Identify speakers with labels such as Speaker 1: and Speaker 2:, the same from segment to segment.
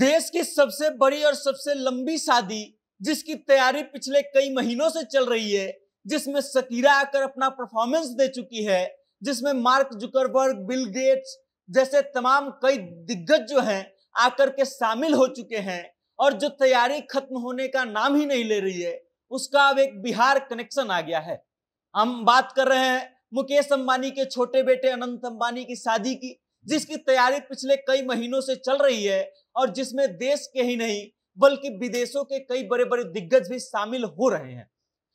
Speaker 1: देश की सबसे बड़ी और सबसे लंबी शादी जिसकी तैयारी पिछले कई महीनों से चल रही है जिसमें सकीरा आकर अपना परफॉर्मेंस दे चुकी है जिसमें मार्क जुकरबर्ग बिल गेट्स जैसे तमाम कई दिग्गज जो हैं आकर के शामिल हो चुके हैं और जो तैयारी खत्म होने का नाम ही नहीं ले रही है उसका अब एक बिहार कनेक्शन आ गया है हम बात कर रहे हैं मुकेश अंबानी के छोटे बेटे अनंत अंबानी की शादी की जिसकी तैयारी पिछले कई महीनों से चल रही है और जिसमें देश के ही नहीं बल्कि विदेशों के कई बड़े बड़े दिग्गज भी शामिल हो रहे हैं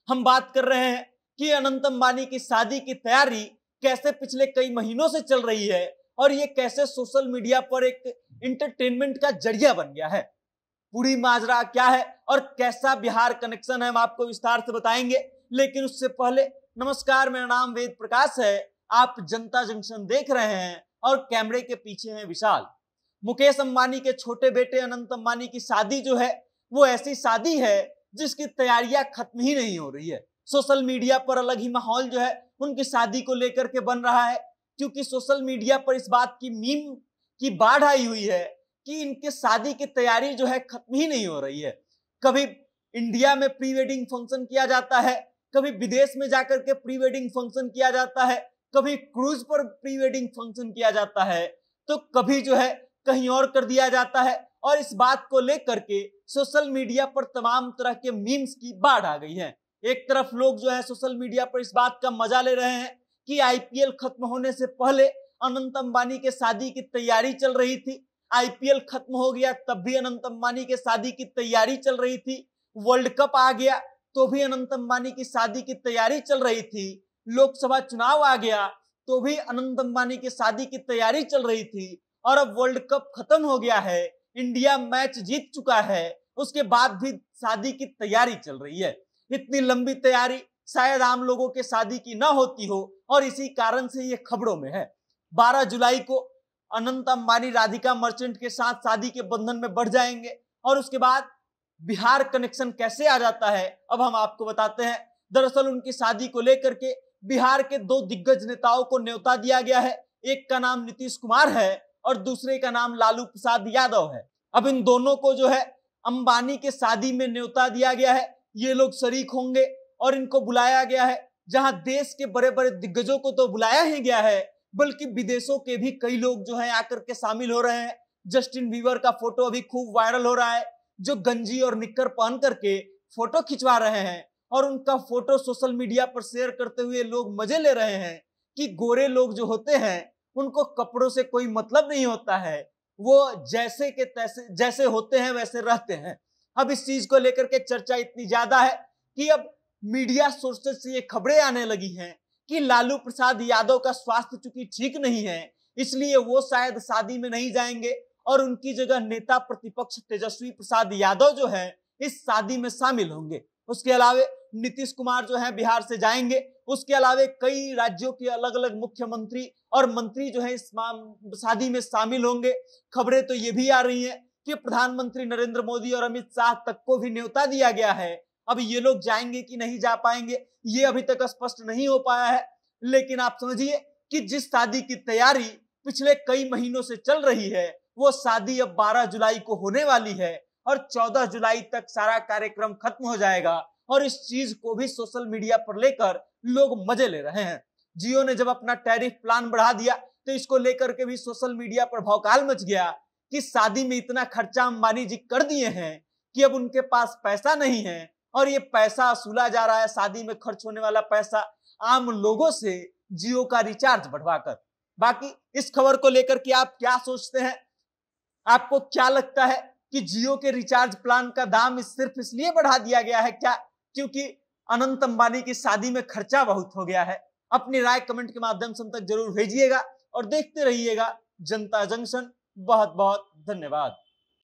Speaker 1: हम बात कर रहे हैं कि अनंत अंबानी की शादी की तैयारी कैसे पिछले कई महीनों से चल रही है और ये कैसे सोशल मीडिया पर एक इंटरटेनमेंट का जरिया बन गया है पूरी माजरा क्या है और कैसा बिहार कनेक्शन है हम आपको विस्तार से बताएंगे लेकिन उससे पहले नमस्कार मेरा नाम वेद प्रकाश है आप जनता जंक्शन देख रहे हैं और कैमरे के पीछे हैं विशाल मुकेश अंबानी के छोटे बेटे अनंत अंबानी की शादी जो है वो ऐसी शादी है जिसकी तैयारियां खत्म ही नहीं हो रही है सोशल मीडिया पर अलग ही माहौल जो है उनकी शादी को लेकर के बन रहा है क्योंकि सोशल मीडिया पर इस बात की मीम की बाढ़ आई हुई है कि इनके शादी की तैयारी जो है खत्म ही नहीं हो रही है कभी इंडिया में प्री वेडिंग फंक्शन किया जाता है कभी विदेश में जाकर के प्री वेडिंग फंक्शन किया जाता है कभी क्रूज पर प्री वेडिंग फंक्शन किया जाता है तो कभी जो है कहीं और कर दिया जाता है और इस बात को लेकर के सोशल मीडिया पर तमाम तरह के मीम्स की बाढ़ आ गई है एक तरफ लोग जो है सोशल मीडिया पर इस बात का मजा ले रहे हैं कि आईपीएल खत्म होने से पहले अनंत अंबानी के शादी की तैयारी चल रही थी आईपीएल खत्म हो गया तब भी अनंत अंबानी के शादी की तैयारी चल रही थी वर्ल्ड कप आ गया तो भी अनंत अंबानी की शादी की तैयारी चल रही थी लोकसभा चुनाव आ गया तो भी अनंत अंबानी की शादी की तैयारी चल रही थी और अब वर्ल्ड कप खत्म हो गया है इंडिया मैच जीत चुका है उसके बाद भी शादी की तैयारी चल रही है इतनी लंबी तैयारी शायद आम लोगों के शादी की ना होती हो और इसी कारण से ये खबरों में है 12 जुलाई को अनंत अंबानी राधिका मर्चेंट के साथ शादी के बंधन में बढ़ जाएंगे और उसके बाद बिहार कनेक्शन कैसे आ जाता है अब हम आपको बताते हैं दरअसल उनकी शादी को लेकर के बिहार के दो दिग्गज नेताओं को न्योता दिया गया है एक का नाम नीतीश कुमार है और दूसरे का नाम लालू प्रसाद यादव है अब इन दोनों को जो है अंबानी के शादी में न्योता दिया गया है ये लोग शरीक होंगे और इनको बुलाया गया है जहां देश के बड़े बड़े दिग्गजों को तो बुलाया ही गया है बल्कि विदेशों के भी कई लोग जो है आकर के शामिल हो रहे हैं जस्टिन बीवर का फोटो अभी खूब वायरल हो रहा है जो गंजी और निक्कर पहन करके फोटो खिंचवा रहे हैं और उनका फोटो सोशल मीडिया पर शेयर करते हुए लोग मजे ले रहे हैं कि गोरे लोग जो होते हैं उनको कपड़ों से कोई मतलब नहीं होता है वो जैसे के तैसे जैसे होते हैं वैसे रहते हैं अब इस चीज को लेकर के चर्चा इतनी ज्यादा है कि अब मीडिया सोर्सेस से ये खबरें आने लगी हैं कि लालू प्रसाद यादव का स्वास्थ्य चूंकि ठीक नहीं है इसलिए वो शायद शादी में नहीं जाएंगे और उनकी जगह नेता प्रतिपक्ष तेजस्वी प्रसाद यादव जो है इस शादी में शामिल होंगे उसके अलावा नीतीश कुमार जो है बिहार से जाएंगे उसके अलावे कई राज्यों के अलग अलग मुख्यमंत्री और मंत्री जो है इस शादी में शामिल होंगे खबरें तो ये भी आ रही है कि प्रधानमंत्री नरेंद्र मोदी और अमित शाह तक को भी न्योता दिया गया है अब ये लोग जाएंगे कि नहीं जा पाएंगे ये अभी तक स्पष्ट नहीं हो पाया है लेकिन आप समझिए कि जिस शादी की तैयारी पिछले कई महीनों से चल रही है वो शादी अब 12 जुलाई को होने वाली है और 14 जुलाई तक सारा कार्यक्रम खत्म हो जाएगा और इस चीज को भी सोशल मीडिया पर लेकर लोग मजे ले रहे हैं जियो ने जब अपना टैरिफ प्लान बढ़ा दिया तो इसको लेकर के भी सोशल मीडिया पर भौकाल मच गया कि शादी में इतना खर्चा अंबानी जी कर दिए हैं कि अब उनके पास पैसा नहीं है और ये पैसा असूला जा रहा है शादी में खर्च होने वाला पैसा आम लोगों से जियो का रिचार्ज बढ़वाकर बाकी इस खबर को लेकर के आप क्या सोचते हैं आपको क्या लगता है कि जियो के रिचार्ज प्लान का दाम इस सिर्फ इसलिए बढ़ा दिया गया है क्या क्योंकि अनंत अंबानी की शादी में खर्चा बहुत हो गया है अपनी राय कमेंट के माध्यम से हम तक जरूर भेजिएगा और देखते रहिएगा जनता जंक्शन बहुत बहुत धन्यवाद